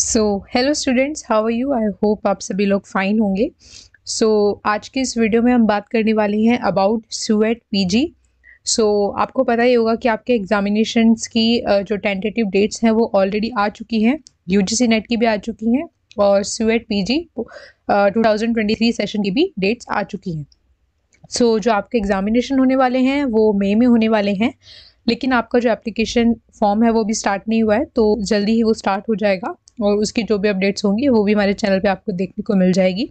so hello students how are you I hope आप सभी लोग फाइन होंगे सो so, आज के इस वीडियो में हम बात करने वाले हैं अबाउट सुएट पीजी सो आपको पता ही होगा कि आपके एग्जामिनेशंस की जो टेंटेटिव डेट्स हैं वो ऑलरेडी आ चुकी हैं यूजीसी नेट की भी आ चुकी हैं और सुएट पीजी 2023 सेशन की भी डेट्स आ चुकी हैं सो so, जो आपके एग्जामिनेशन होने वाले हैं वो मई में होने वाले हैं लेकिन आपका जो एप्लीकेशन फॉर्म है वो भी स्टार्ट नहीं हुआ है तो जल्दी ही वो स्टार्ट हो जाएगा और उसकी जो भी अपडेट्स होंगी वो भी हमारे चैनल पे आपको देखने को मिल जाएगी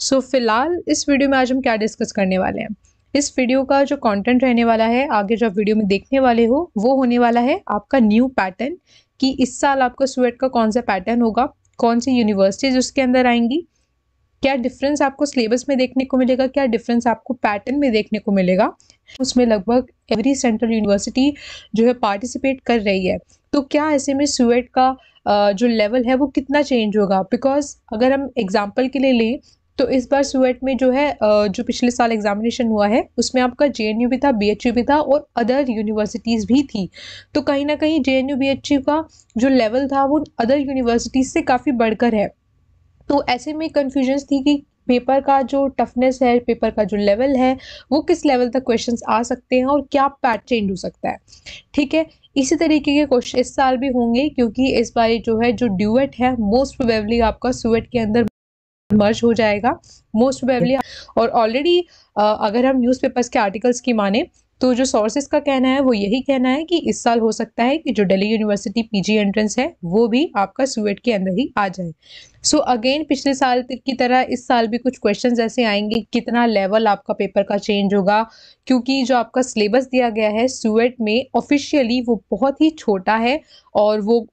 सो so, फिलहाल इस वीडियो में आज हम क्या डिस्कस करने वाले हैं इस वीडियो का जो कंटेंट रहने वाला है आगे जो वीडियो में देखने वाले हो वो होने वाला है आपका न्यू पैटर्न कि इस साल आपका स्वेट का कौन सा पैटर्न होगा कौन सी यूनिवर्सिटीज उसके अंदर आएंगी क्या डिफरेंस आपको सिलेबस में देखने को मिलेगा क्या डिफरेंस आपको पैटर्न में देखने को मिलेगा उसमें लगभग एवरी सेंट्रल यूनिवर्सिटी जो है पार्टिसिपेट कर रही है तो क्या ऐसे में स्वेट का जो लेवल है वो कितना चेंज होगा बिकॉज अगर हम एग्ज़ाम्पल के लिए लें तो इस बार सुएट में जो है जो पिछले साल एग्जामिनेशन हुआ है उसमें आपका जे भी था बी भी था और अदर यूनिवर्सिटीज़ भी थी तो कहीं ना कहीं जे एन का जो लेवल था वो अदर यूनिवर्सिटीज़ से काफ़ी बढ़कर है तो ऐसे में कन्फ्यूजन्स थी कि पेपर का जो टफनेस है पेपर का जो लेवल है वो किस लेवल तक क्वेश्चंस आ सकते हैं और क्या पैट चेंज हो सकता है ठीक है इसी तरीके के क्वेश्चन इस साल भी होंगे क्योंकि इस बार जो है जो ड्यूएट है मोस्ट प्रोबेबली आपका सुएट के अंदर मर्ज हो जाएगा मोस्ट प्रोबेबली और ऑलरेडी अगर हम न्यूज़पेपर्स के आर्टिकल्स की माने तो जो सोर्सेज का कहना है वो यही कहना है कि इस साल हो सकता है कि जो दिल्ली यूनिवर्सिटी पीजी एंट्रेंस है वो भी आपका सुएट के अंदर ही आ जाए सो so अगेन पिछले साल की तरह इस साल भी कुछ क्वेश्चंस ऐसे आएंगे कितना लेवल आपका पेपर का चेंज होगा क्योंकि जो आपका सिलेबस दिया गया है सुएट में ऑफिशियली वो बहुत ही छोटा है और वो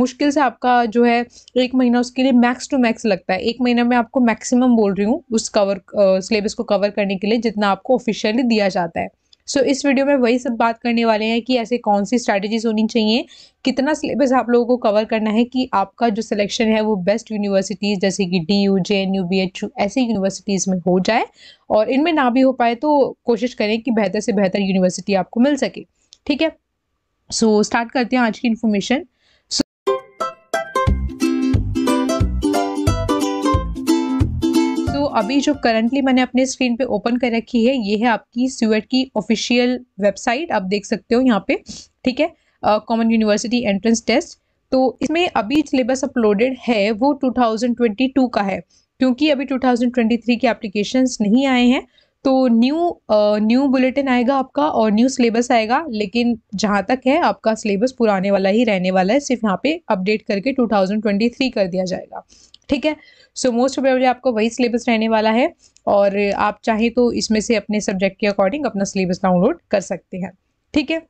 मुश्किल से आपका जो है एक महीना उसके लिए मैक्स टू मैक्स लगता है एक महीना में आपको मैक्सिमम बोल रही हूँ उस कवर सिलेबस को कवर करने के लिए जितना आपको ऑफिशियली दिया जाता है सो so, इस वीडियो में वही सब बात करने वाले हैं कि ऐसे कौन सी स्ट्रैटेजीज होनी चाहिए कितना सिलेबस आप लोगों को कवर करना है कि आपका जो सिलेक्शन है वो बेस्ट यूनिवर्सिटीज़ जैसे कि D U J N U B H U ऐसी यूनिवर्सिटीज़ में हो जाए और इनमें ना भी हो पाए तो कोशिश करें कि बेहतर से बेहतर यूनिवर्सिटी आपको मिल सके ठीक है सो so, स्टार्ट करते हैं आज की इन्फॉर्मेशन अभी जो करंटली मैंने अपने स्क्रीन पे ओपन कर रखी है ये है आपकी स्यूएट की ऑफिशियल वेबसाइट आप देख सकते हो यहाँ पे ठीक है कॉमन यूनिवर्सिटी एंट्रेंस टेस्ट तो इसमें अभी सिलेबस अपलोडेड है वो 2022 का है क्योंकि अभी 2023 के एप्लीकेशंस नहीं आए हैं तो न्यू न्यू बुलेटिन आएगा आपका और न्यू सिलेबस आएगा लेकिन जहाँ तक है आपका सिलेबस पुराने वाला ही रहने वाला है सिर्फ यहाँ पे अपडेट करके 2023 कर दिया जाएगा ठीक है सो मोस्ट प्रोबेबली आपको वही सिलेबस रहने वाला है और आप चाहे तो इसमें से अपने सब्जेक्ट के अकॉर्डिंग अपना सिलेबस डाउनलोड कर सकते हैं ठीक है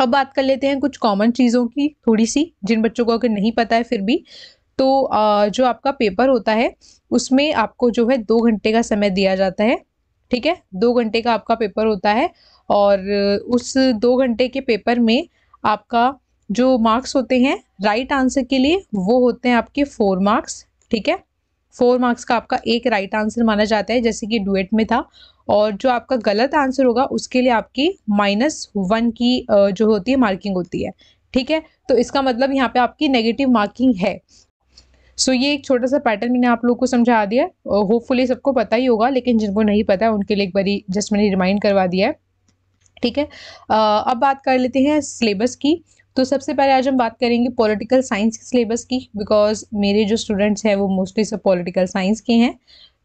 अब बात कर लेते हैं कुछ कॉमन चीज़ों की थोड़ी सी जिन बच्चों को अगर नहीं पता है फिर भी तो जो आपका पेपर होता है उसमें आपको जो है दो घंटे का समय दिया जाता है ठीक है दो घंटे का आपका पेपर होता है और उस दो घंटे के पेपर में आपका जो मार्क्स होते हैं राइट आंसर के लिए वो होते हैं आपके फोर मार्क्स ठीक है फोर मार्क्स का आपका एक राइट आंसर माना जाता है जैसे कि डुएट में था और जो आपका गलत आंसर होगा उसके लिए आपकी माइनस वन की जो होती है मार्किंग होती है ठीक है तो इसका मतलब यहाँ पे आपकी नेगेटिव मार्किंग है सो so, ये एक छोटा सा पैटर्न मैंने आप लोग को समझा दिया होपफुली सबको पता ही होगा लेकिन जिनको नहीं पता है उनके लिए एक बारी जस्ट मैंने रिमाइंड करवा दिया है ठीक है अब बात कर लेते हैं सिलेबस की तो सबसे पहले आज हम बात करेंगे पॉलिटिकल साइंस के सिलेबस की बिकॉज मेरे जो स्टूडेंट्स हैं वो मोस्टली सब पॉलिटिकल साइंस के हैं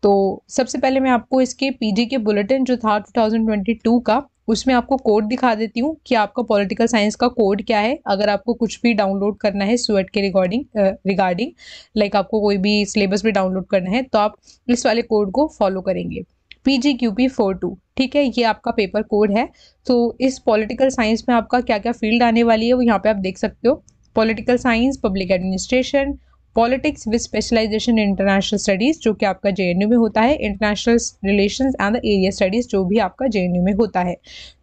तो सबसे पहले मैं आपको इसके पीजी के बुलेटिन जो था 2022 का उसमें आपको कोड दिखा देती हूँ कि आपका पॉलिटिकल साइंस का कोड क्या है अगर आपको कुछ भी डाउनलोड करना है स्वेट के रिकॉर्डिंग रिगार्डिंग लाइक आपको कोई भी सिलेबस भी डाउनलोड करना है तो आप इस वाले कोड को फॉलो करेंगे P G Q P four two ठीक है ये आपका पेपर कोड है तो इस पॉलिटिकल साइंस में आपका क्या क्या फील्ड आने वाली है वो यहाँ पे आप देख सकते हो political science public administration politics with specialization international studies जो कि आपका जे में होता है international relation and area studies जो भी आपका जे में होता है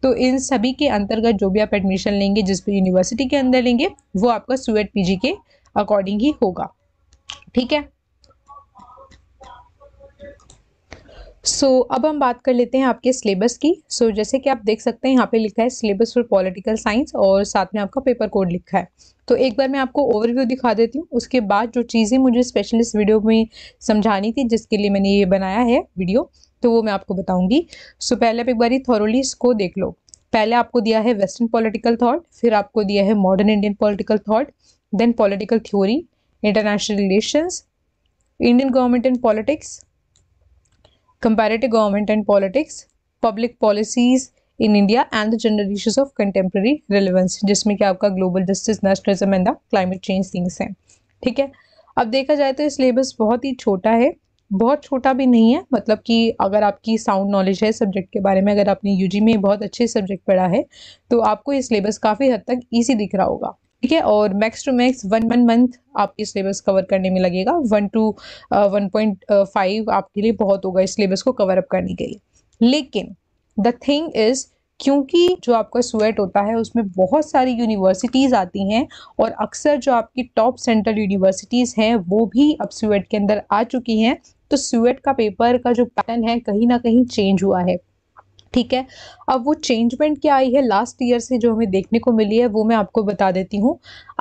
तो इन सभी के अंतर्गत जो भी आप एडमिशन लेंगे जिस भी यूनिवर्सिटी के अंदर लेंगे वो आपका सुएट पी के अकॉर्डिंग ही होगा ठीक है सो so, अब हम बात कर लेते हैं आपके सिलेबस की सो so, जैसे कि आप देख सकते हैं यहाँ पे लिखा है सिलेबस फॉर पॉलिटिकल साइंस और साथ में आपका पेपर कोड लिखा है तो एक बार मैं आपको ओवरव्यू दिखा देती हूँ उसके बाद जो चीज़ें मुझे स्पेशलिस्ट वीडियो में समझानी थी जिसके लिए मैंने ये बनाया है वीडियो तो वो मैं आपको बताऊँगी सो so, पहले आप एक बार थॉरली इसको देख लो पहले आपको दिया है वेस्टर्न पॉलिटिकल थाट फिर आपको दिया है modern Indian political thought then political theory international relations Indian government and politics comparative government and politics, public policies in India and the general issues of contemporary relevance जिसमें कि आपका global justice, nationalism and the climate change things हैं ठीक है अब देखा जाए तो सिलेबस बहुत ही छोटा है बहुत छोटा भी नहीं है मतलब कि अगर आपकी साउंड नॉलेज है सब्जेक्ट के बारे में अगर आपने यूजी में बहुत अच्छे सब्जेक्ट पढ़ा है तो आपको ये सिलेबस काफ़ी हद तक ईजी दिख रहा होगा ठीक है और max two max one one month आपकी सिलेबस कवर करने में लगेगा one two one point five आपके लिए बहुत होगा इस सिलेबस को कवर अप करने के लिए लेकिन द थिंग इज़ क्योंकि जो आपका स्वेट होता है उसमें बहुत सारी यूनिवर्सिटीज़ आती हैं और अक्सर जो आपकी टॉप सेंट्रल यूनिवर्सिटीज़ हैं वो भी अब स्वेट के अंदर आ चुकी हैं तो स्वेट का पेपर का जो पैटर्न है कहीं ना कहीं चेंज हुआ है ठीक है अब वो चेंजमेंट क्या आई है लास्ट ईयर से जो हमें देखने को मिली है वो मैं आपको बता देती हूँ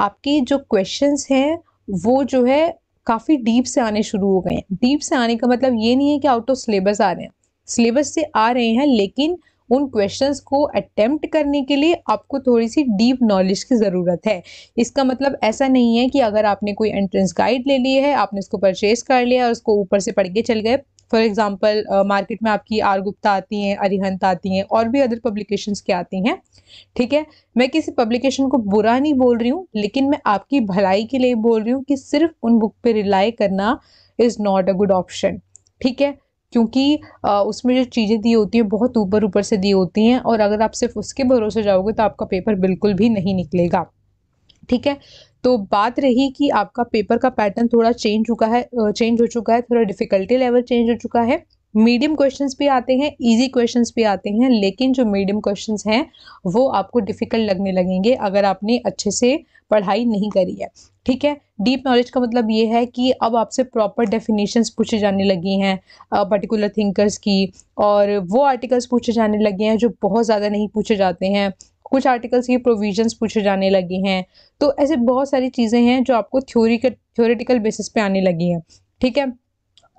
आपकी जो क्वेश्चंस हैं वो जो है काफ़ी डीप से आने शुरू हो गए हैं डीप से आने का मतलब ये नहीं है कि आउट ऑफ सिलेबस आ रहे हैं सिलेबस से आ रहे हैं लेकिन उन क्वेश्चंस को अटेम्प्ट करने के लिए आपको थोड़ी सी डीप नॉलेज की ज़रूरत है इसका मतलब ऐसा नहीं है कि अगर आपने कोई एंट्रेंस गाइड ले ली है आपने उसको परचेज कर लिया और उसको ऊपर से पढ़ के चल गए फॉर एग्जांपल मार्केट में आपकी आर गुप्ता आती हैं अरिहंत आती हैं और भी अदर पब्लिकेशंस की आती हैं ठीक है मैं किसी पब्लिकेशन को बुरा नहीं बोल रही हूँ लेकिन मैं आपकी भलाई के लिए बोल रही हूँ कि सिर्फ उन बुक पर रिलाई करना is not a good option ठीक है क्योंकि uh, उसमें जो चीज़ें दी होती हैं बहुत ऊपर ऊपर से दी होती हैं और अगर आप सिर्फ उसके भरोसे जाओगे तो आपका पेपर बिल्कुल भी नहीं निकलेगा ठीक है तो बात रही कि आपका पेपर का पैटर्न थोड़ा चेंज चुका है चेंज हो चुका है थोड़ा डिफिकल्टी लेवल चेंज हो चुका है मीडियम क्वेश्चंस भी आते हैं इजी क्वेश्चंस भी आते हैं लेकिन जो मीडियम क्वेश्चंस हैं वो आपको डिफ़िकल्ट लगने लगेंगे अगर आपने अच्छे से पढ़ाई नहीं करी है ठीक है डीप नॉलेज का मतलब ये है कि अब आपसे प्रॉपर डेफिनेशंस पूछे जाने लगी हैं पर्टिकुलर थिंकर्स की और वो आर्टिकल्स पूछे जाने लगे हैं जो बहुत ज़्यादा नहीं पूछे जाते हैं कुछ आर्टिकल्स की प्रोविजंस पूछे जाने लगे हैं तो ऐसे बहुत सारी चीज़ें हैं जो आपको थ्योरी के थ्योरेटिकल बेसिस पे आने लगी हैं ठीक है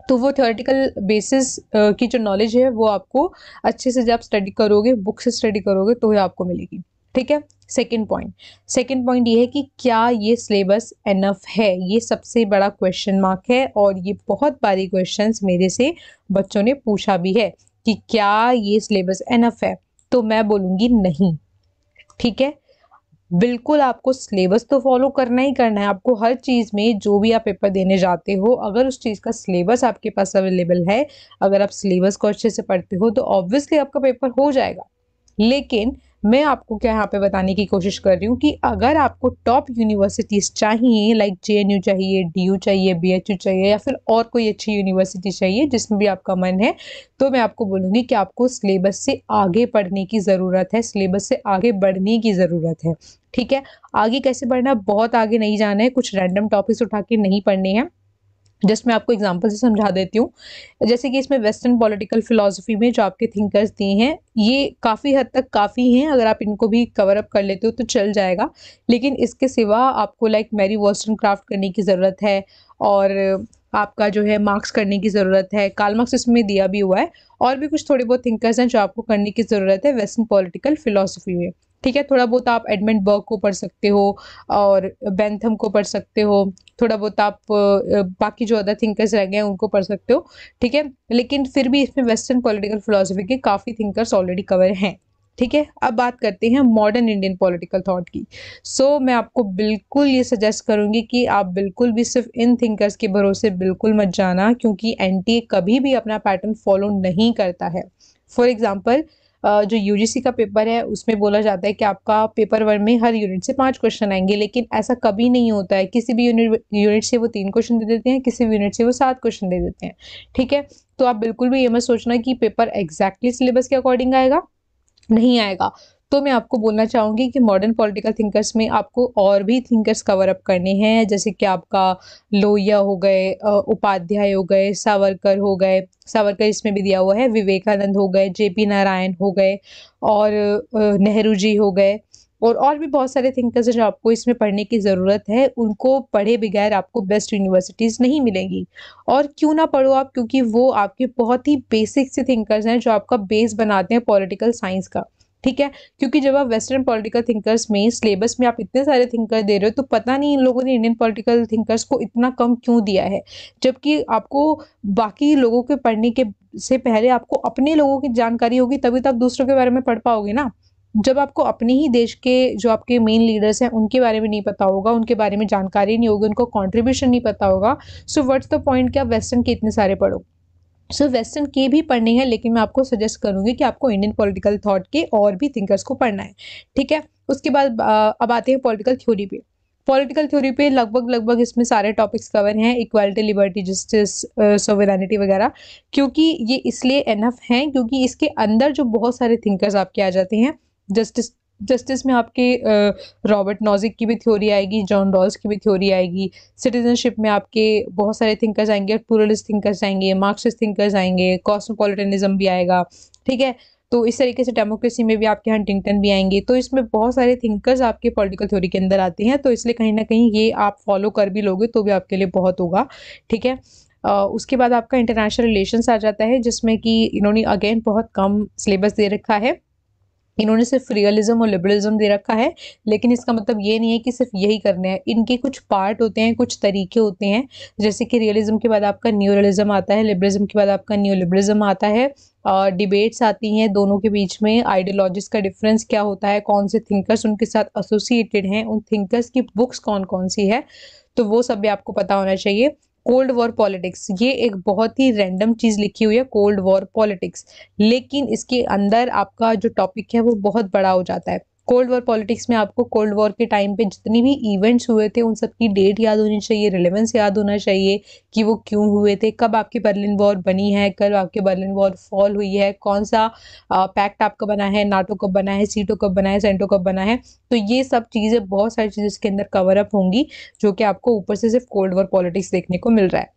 तो वो थ्योरेटिकल बेसिस की जो नॉलेज है वो आपको अच्छे से जब स्टडी करोगे बुक से स्टडी करोगे तो ही आपको मिलेगी ठीक है सेकेंड पॉइंट सेकेंड पॉइंट ये है कि क्या ये सिलेबस एनफ है ये सबसे बड़ा क्वेश्चन मार्क है और ये बहुत बारी क्वेश्चन मेरे से बच्चों ने पूछा भी है कि क्या ये सिलेबस एनफ है तो मैं बोलूँगी नहीं ठीक है बिल्कुल आपको सिलेबस तो फॉलो करना ही करना है आपको हर चीज़ में जो भी आप पेपर देने जाते हो अगर उस चीज़ का सिलेबस आपके पास अवेलेबल है अगर आप सिलेबस को अच्छे से पढ़ते हो तो ऑब्वियसली आपका पेपर हो जाएगा लेकिन मैं आपको क्या यहाँ पे बताने की कोशिश कर रही हूँ कि अगर आपको टॉप यूनिवर्सिटीज़ चाहिए लाइक जे चाहिए डी चाहिए बी चाहिए या फिर और कोई अच्छी यूनिवर्सिटी चाहिए जिसमें भी आपका मन है तो मैं आपको बोलूँगी कि आपको सिलेबस से आगे पढ़ने की ज़रूरत है सिलेबस से आगे बढ़ने की ज़रूरत है ठीक है आगे कैसे बढ़ना बहुत आगे नहीं जाना है कुछ रैंडम टॉपिक्स उठा के नहीं पढ़ने हैं जस्ट मैं आपको एग्जांपल से समझा देती हूँ जैसे कि इसमें वेस्टर्न पॉलिटिकल फिलोसफी में जो आपके थिंकर्स दिए हैं ये काफ़ी हद तक काफ़ी हैं अगर आप इनको भी कवर अप कर लेते हो तो चल जाएगा लेकिन इसके सिवा आपको लाइक मैरी वॉस्टर्न क्राफ्ट करने की ज़रूरत है और आपका जो है मार्क्स करने की ज़रूरत है काल मार्क्स इसमें दिया भी हुआ है और भी कुछ थोड़े बहुत थिंकर्स हैं जो आपको करने की ज़रूरत है वेस्टर्न पॉलिटिकल फिलोसफी में ठीक है थोड़ा बहुत आप एडमेंट बर्ग को पढ़ सकते हो और बैंथम को पढ़ सकते हो थोड़ा बहुत आप बाकी जो अदर थिंकर्स रह गए हैं उनको पढ़ सकते हो ठीक है लेकिन फिर भी इसमें वेस्टर्न पॉलिटिकल फिलोसफी के काफ़ी थिंकर्स ऑलरेडी कवर हैं ठीक है अब बात करते हैं मॉडर्न इंडियन पॉलिटिकल थॉट की सो so, मैं आपको बिल्कुल ये सजेस्ट करूंगी कि आप बिल्कुल भी सिर्फ इन थिंकर्स के भरोसे बिल्कुल मत जाना क्योंकि एनटीए कभी भी अपना पैटर्न फॉलो नहीं करता है फॉर एग्जाम्पल जो यूजीसी का पेपर है उसमें बोला जाता है कि आपका पेपर वन में हर यूनिट से पाँच क्वेश्चन आएंगे लेकिन ऐसा कभी नहीं होता है किसी भी यूनिट यूनिट से वो तीन क्वेश्चन दे देते हैं किसी भी यूनिट से वो सात क्वेश्चन दे देते हैं ठीक है तो आप बिल्कुल भी ये मत सोचना कि पेपर एग्जैक्टली सिलेबस के अकॉर्डिंग आएगा नहीं आएगा तो मैं आपको बोलना चाहूँगी कि मॉडर्न पॉलिटिकल थिंकर्स में आपको और भी थिंकर्स कवर अप करने हैं जैसे कि आपका लोहिया हो गए उपाध्याय हो गए सावरकर हो गए सावरकर इसमें भी दिया हुआ है विवेकानंद हो गए जे पी नारायण हो गए और नेहरू जी हो गए और और भी बहुत सारे थिंकर्स हैं जो आपको इसमें पढ़ने की ज़रूरत है उनको पढ़े बगैर आपको बेस्ट यूनिवर्सिटीज़ नहीं मिलेंगी और क्यों ना पढ़ो आप क्योंकि वो आपके बहुत ही बेसिक से थिंकर्स हैं जो आपका बेस बनाते हैं पॉलिटिकल साइंस का ठीक है क्योंकि जब आप वेस्टर्न पॉलिटिकल थिंकर्स में सिलेबस में आप इतने सारे थिंकर दे रहे हो तो पता नहीं इन लोगों ने इंडियन पॉलिटिकल थिंकर्स को इतना कम क्यों दिया है जबकि आपको बाकी लोगों के पढ़ने के से पहले आपको अपने लोगों की जानकारी होगी तभी तो आप दूसरों के बारे में पढ़ पाओगे ना जब आपको अपने ही देश के जो आपके मेन लीडर्स हैं उनके बारे में नहीं पता होगा उनके बारे में जानकारी नहीं होगी उनको कॉन्ट्रीब्यूशन नहीं पता होगा सो व्हाट्स द पॉइंट कि आप वेस्टर्न के इतने सारे पढ़ो सो वेस्टर्न के भी पढ़ने हैं लेकिन मैं आपको सजेस्ट करूँगी कि आपको इंडियन पॉलिटिकल थॉट के और भी थिंकर्स को पढ़ना है ठीक है उसके बाद अब आते हैं पॉलिटिकल थ्योरी पे पॉलिटिकल थ्योरी पे लगभग लगभग इसमें सारे टॉपिक्स कवर हैं इक्वालिटी लिबर्टी जस्टिस सोवेरानिटी वगैरह क्योंकि ये इसलिए एनफ हैं क्योंकि इसके अंदर जो बहुत सारे थिंकर्स आपके आ जाते हैं जस्टिस जस्टिस में आपके रॉबर्ट नॉजिक की भी थ्योरी आएगी जॉन रॉल्स की भी थ्योरी आएगी सिटीजनशिप में आपके बहुत सारे थिंकर्स आएंगे टूरलिस्ट थिंकर्स आएंगे मार्क्सिस्ट थिंकर्स आएंगे कॉस्मोपोलिटनिज्म भी आएगा ठीक है तो इस तरीके से डेमोक्रेसी में भी आपके हंटिंगटन भी आएंगे तो इसमें बहुत सारे थिंकर्स आपके पॉलिटिकल थ्योरी के अंदर आते हैं तो इसलिए कहीं ना कहीं ये आप फॉलो कर भी लोगे तो भी आपके लिए बहुत होगा ठीक है Uh, उसके बाद आपका इंटरनेशनल रिलेशंस आ जाता है जिसमें कि इन्होंने अगेन बहुत कम सिलेबस दे रखा है इन्होंने सिर्फ रियलिज्म और लिबरलिज्म दे रखा है लेकिन इसका मतलब ये नहीं है कि सिर्फ यही करने हैं इनके कुछ पार्ट होते हैं कुछ तरीके होते हैं जैसे कि रियलिज्म के बाद आपका न्यू रियलिज्म आता है लिबरलिज्म के बाद आपका न्यू लिबरलिज्म आता है और डिबेट्स आती हैं दोनों के बीच में आइडियोलॉजीज का डिफरेंस क्या होता है कौन से थिंकर्स उनके साथ एसोसिएटेड हैं उन थिंकर्स की बुक्स कौन कौन सी है तो वो सब भी आपको पता होना चाहिए कोल्ड वॉर पॉलिटिक्स ये एक बहुत ही रैंडम चीज़ लिखी हुई है कोल्ड वॉर पॉलिटिक्स लेकिन इसके अंदर आपका जो टॉपिक है वो बहुत बड़ा हो जाता है कोल्ड वॉर पॉलिटिक्स में आपको कोल्ड वॉर के टाइम पे जितनी भी इवेंट्स हुए थे उन सबकी डेट याद होनी चाहिए रिलेवेंस याद होना चाहिए कि वो क्यों हुए थे कब आपकी बर्लिन वॉर बनी है कब आपके बर्लिन वॉर फॉल हुई है कौन सा पैक्ट आपका बना है नाटो कब बना है सीटो कब बना है सेंटो कब बना है तो ये सब चीज़ें बहुत सारी चीज़ें इसके अंदर कवर अप होंगी जो कि आपको ऊपर से सिर्फ कोल्ड वॉर पॉलिटिक्स देखने को मिल रहा है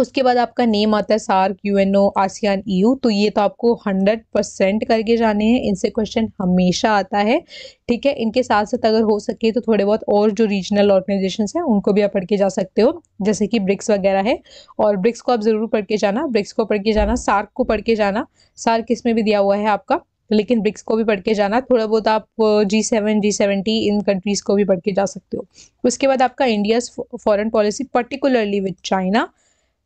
उसके बाद आपका नेम आता है SAARC U N O ASEAN U e तो ये तो आपको हंड्रेड परसेंट करके जाने हैं इनसे क्वेश्चन हमेशा आता है ठीक है इनके साथ साथ अगर हो सके तो थोड़े बहुत और जो रीजनल ऑर्गेनाइजेशन हैं उनको भी आप पढ़ के जा सकते हो जैसे कि ब्रिक्स वगैरह है और ब्रिक्स को आप ज़रूर पढ़ के जाना ब्रिक्स को पढ़ के जाना सार्क को पढ़ के जाना सार्क इसमें भी दिया हुआ है आपका लेकिन ब्रिक्स को भी पढ़ के जाना थोड़ा बहुत आप जी सेवन जी सेवेंटी इन कंट्रीज़ को भी पढ़ के जा सकते हो उसके बाद आपका India's foreign policy particularly with China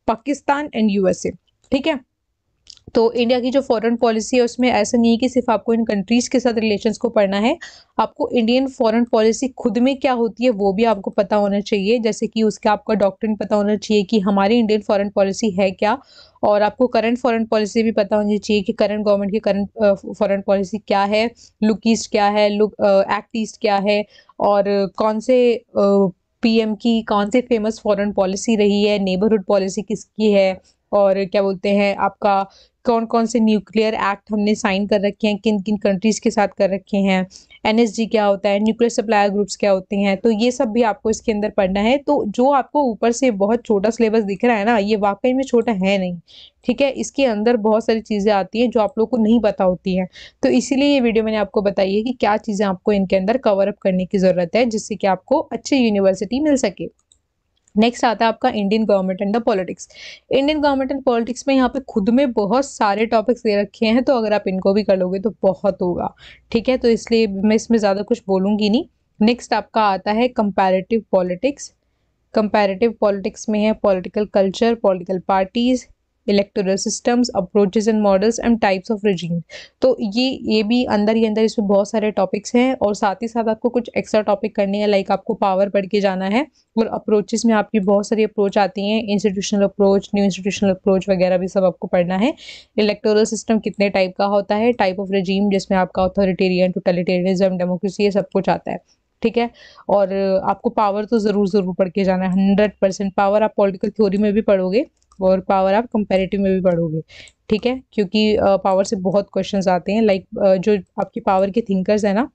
Pakistan and USA ठीक है तो इंडिया की जो फॉरेन पॉलिसी है उसमें ऐसा नहीं है कि सिर्फ आपको इन कंट्रीज के साथ रिलेशंस को पढ़ना है आपको इंडियन फॉरेन पॉलिसी खुद में क्या होती है वो भी आपको पता होना चाहिए जैसे कि उसका आपका डॉक्टर पता होना चाहिए कि हमारी इंडियन फॉरेन पॉलिसी है क्या और आपको करंट फॉरेन पॉलिसी भी पता होनी चाहिए कि करंट गवर्नमेंट की करंट फॉरेन पॉलिसी क्या है लुक ईस्ट क्या है लुक एक्ट ईस्ट क्या है और कौन से पीएम की कौन सी फेमस फॉरेन पॉलिसी रही है नेबरहुड पॉलिसी किसकी है और क्या बोलते हैं आपका कौन कौन से न्यूक्लियर एक्ट हमने साइन कर रखे हैं किन किन कंट्रीज़ के साथ कर रखे हैं एन क्या होता है न्यूक्लियर सप्लायर ग्रुप्स क्या होते हैं तो ये सब भी आपको इसके अंदर पढ़ना है तो जो आपको ऊपर से बहुत छोटा सिलेबस दिख रहा है ना ये वाकई में छोटा है नहीं ठीक है इसके अंदर बहुत सारी चीज़ें आती हैं जो आप लोग को नहीं पता होती हैं तो इसीलिए ये वीडियो मैंने आपको बताई है कि क्या चीज़ें आपको इनके अंदर कवर अप करने की ज़रूरत है जिससे कि आपको अच्छी यूनिवर्सिटी मिल सके नेक्स्ट आता है आपका Indian government and the politics Indian government and politics में यहाँ पे खुद में बहुत सारे टॉपिक्स दे रखे हैं तो अगर आप इनको भी कर लोगे तो बहुत होगा ठीक है तो इसलिए मैं इसमें ज़्यादा कुछ बोलूँगी नहीं नेक्स्ट आपका आता है कंपैरेटिव पॉलिटिक्स कंपैरेटिव पॉलिटिक्स में है political culture political parties electoral systems approaches and models and types of regime तो ये ये भी अंदर ही अंदर इसमें बहुत सारे टॉपिक्स हैं और साथ ही साथ आपको कुछ एक्स्ट्रा टॉपिक करने हैं लाइक आपको पावर पढ़ के जाना है और अप्रोचेस में आपकी बहुत सारी अप्रोच आती हैं institutional approach new institutional approach वगैरह भी सब आपको पढ़ना है इलेक्टोरल सिस्टम कितने टाइप का होता है टाइप ऑफ रजीम जिसमें आपका ऑथोरिटेरियन टोटलिटेरियनिज्म डेमोक्रेसी ये सब कुछ आता है ठीक है और आपको पावर तो ज़रूर ज़रूर पढ़ के जाना है हंड्रेड परसेंट पावर आप पॉलिटिकल थ्योरी में भी पढ़ोगे और पावर आप कंपेरेटिव में भी पढ़ोगे ठीक है क्योंकि पावर से बहुत क्वेश्चन आते हैं लाइक जो आपकी पावर के थिंकर्स हैं ना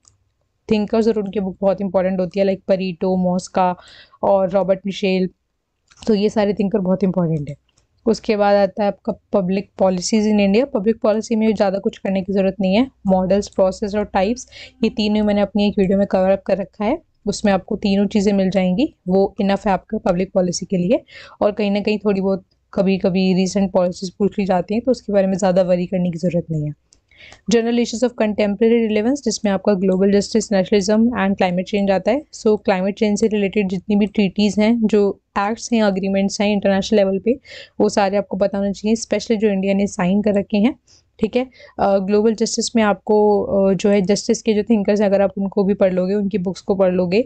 थिंकर्स और उनकी बुक बहुत इंपॉर्टेंट होती है लाइक परीटो मोस्का और रॉबर्ट मिशेल तो ये सारे थिंकर बहुत इंपॉर्टेंट है उसके बाद आता है आपका public policies in India public policy में ज़्यादा कुछ करने की ज़रूरत नहीं है मॉडल्स प्रोसेस और टाइप्स ये तीनों मैंने अपनी एक वीडियो में कवर अप कर रखा है उसमें आपको तीनों चीज़ें मिल जाएंगी वो इनफ है आपके पब्लिक पॉलिसी के लिए और कहीं ना कहीं थोड़ी बहुत कभी कभी रिसेंट पॉलिसीज़ पूछ ली जाती हैं तो उसके बारे में ज़्यादा वरी करने की ज़रूरत नहीं है general issues of contemporary relevance जिसमें आपका global justice nationalism and climate change आता है सो क्लाइमेट चेंज से रिलेटेड जितनी भी ट्रीटीज़ हैं जो एक्ट्स हैं अग्रीमेंट्स हैं इंटरनेशनल लेवल पे वो सारे आपको बताना चाहिए स्पेशली जो इंडिया ने साइन कर रखे हैं ठीक है ग्लोबल जस्टिस में आपको जो है जस्टिस के जो थिंकर्स हैं अगर आप उनको भी पढ़ लोगे उनकी बुक्स को पढ़ लोगे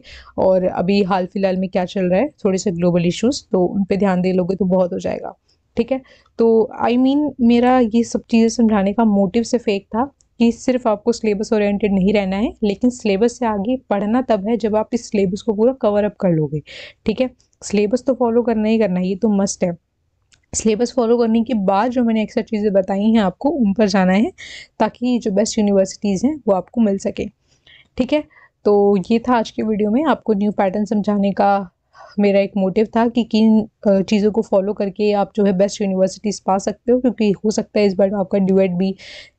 और अभी हाल फिलहाल में क्या चल रहा है थोड़े से ग्लोबल इशूज़ तो उन पर ध्यान दे लोगे तो बहुत हो जाएगा ठीक है तो आई I मीन mean, मेरा ये सब चीज़ें समझाने का मोटिव सिर्फ एक था कि सिर्फ आपको सिलेबस ओरिएंटेड नहीं रहना है लेकिन सिलेबस से आगे पढ़ना तब है जब आप इस सिलेबस को पूरा कवर अप कर लोगे ठीक है सिलेबस तो फॉलो करना ही करना है ये तो मस्ट है सिलेबस फॉलो करने के बाद जो मैंने एक्स्ट्रा चीज़ें बताई हैं आपको उन पर जाना है ताकि जो बेस्ट यूनिवर्सिटीज़ हैं वो आपको मिल सके ठीक है तो ये था आज के वीडियो में आपको न्यू पैटर्न समझाने का मेरा एक मोटिव था कि किन चीज़ों को फॉलो करके आप जो है बेस्ट यूनिवर्सिटीज़ पा सकते हो क्योंकि हो सकता है इस बार आपका ड्यूएट भी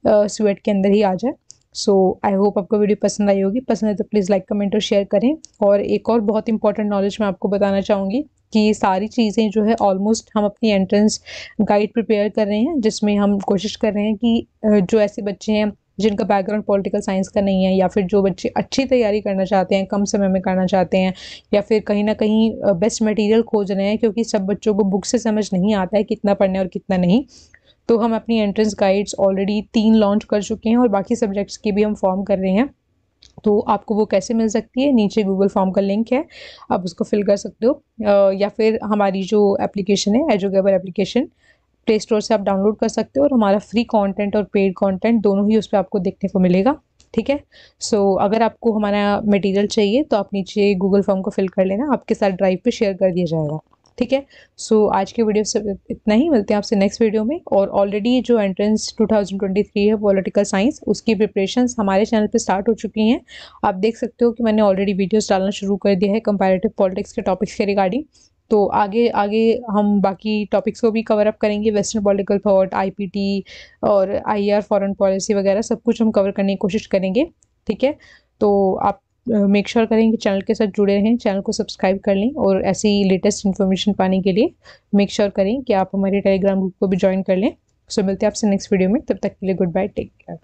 स्वेट के अंदर ही आ जाए सो आई होप आपको वीडियो पसंद आई होगी पसंद है तो प्लीज़ लाइक कमेंट और शेयर करें और एक और बहुत इंपॉर्टेंट नॉलेज मैं आपको बताना चाहूँगी कि सारी चीज़ें जो है ऑलमोस्ट हम अपनी एंट्रेंस गाइड प्रिपेयर कर रहे हैं जिसमें हम कोशिश कर रहे हैं कि जो ऐसे बच्चे हैं जिनका बैकग्राउंड पॉलिटिकल साइंस का नहीं है या फिर जो बच्चे अच्छी तैयारी करना चाहते हैं कम समय में करना चाहते हैं या फिर कहीं ना कहीं बेस्ट मटेरियल खोज रहे हैं क्योंकि सब बच्चों को बुक से समझ नहीं आता है कितना पढ़ना है और कितना नहीं तो हम अपनी एंट्रेंस गाइड्स ऑलरेडी तीन लॉन्च कर चुके हैं और बाकी सब्जेक्ट्स के भी हम फॉर्म कर रहे हैं तो आपको वो कैसे मिल सकती है नीचे गूगल फॉर्म का लिंक है आप उसको फिल कर सकते हो या फिर हमारी जो एप्लीकेशन है एजुकेबल एप्लीकेशन प्ले स्टोर से आप डाउनलोड कर सकते हो और हमारा फ्री कंटेंट और पेड कंटेंट दोनों ही उस पर आपको देखने को मिलेगा ठीक है सो so, अगर आपको हमारा मटेरियल चाहिए तो आप नीचे गूगल फॉर्म को फिल कर लेना आपके साथ ड्राइव पर शेयर कर दिया जाएगा ठीक है सो so, आज के वीडियो से इतना ही मिलते हैं आपसे नेक्स्ट वीडियो में और ऑलरेडी जो एंट्रेंस 2023 है पॉलिटिकल साइंस उसकी प्रिपरेशन हमारे चैनल पे स्टार्ट हो चुकी हैं आप देख सकते हो कि मैंने ऑलरेडी वीडियोस डालना शुरू कर दिया है कंपैरेटिव पॉलिटिक्स के टॉपिक्स के रिगार्डिंग तो आगे आगे हम बाकी टॉपिक्स को भी कवर अप करेंगे वेस्टर्न पॉलिटिकल थाट आई और आई फॉरेन पॉलिसी वगैरह सब कुछ हम कवर करने की कोशिश करेंगे ठीक है तो आप मेक श्योर करें कि चैनल के साथ जुड़े रहें चैनल को सब्सक्राइब कर लें और ऐसी लेटेस्ट इन्फॉर्मेशन पाने के लिए मेक श्योर करें कि आप हमारे टेलीग्राम ग्रुप को भी ज्वाइन कर लें सो मिलते हैं आपसे नेक्स्ट वीडियो में तब तक के लिए गुड बाय टेक केयर